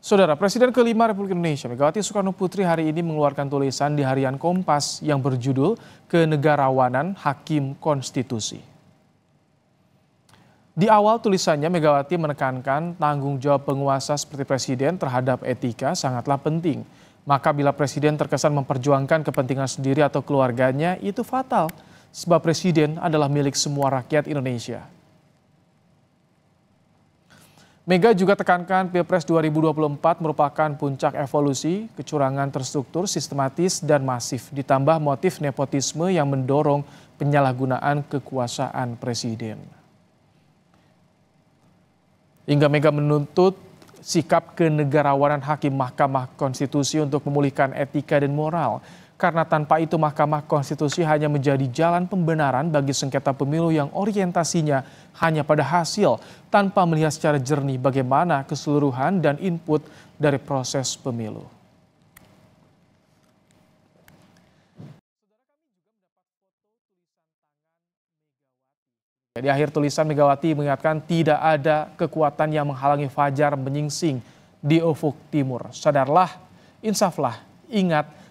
Saudara Presiden kelima Republik Indonesia Megawati Soekarno Putri hari ini mengeluarkan tulisan di harian Kompas yang berjudul Kenegarawanan Hakim Konstitusi. Di awal tulisannya Megawati menekankan tanggung jawab penguasa seperti presiden terhadap etika sangatlah penting. Maka bila presiden terkesan memperjuangkan kepentingan sendiri atau keluarganya itu fatal sebab presiden adalah milik semua rakyat Indonesia. Mega juga tekankan Pilpres 2024 merupakan puncak evolusi, kecurangan terstruktur, sistematis, dan masif, ditambah motif nepotisme yang mendorong penyalahgunaan kekuasaan presiden. Hingga Mega menuntut sikap kenegarawanan Hakim Mahkamah Konstitusi untuk memulihkan etika dan moral karena tanpa itu Mahkamah Konstitusi hanya menjadi jalan pembenaran bagi sengketa pemilu yang orientasinya hanya pada hasil tanpa melihat secara jernih bagaimana keseluruhan dan input dari proses pemilu. Di akhir tulisan Megawati mengingatkan tidak ada kekuatan yang menghalangi Fajar menyingsing di ufuk timur. Sadarlah, insaflah, ingat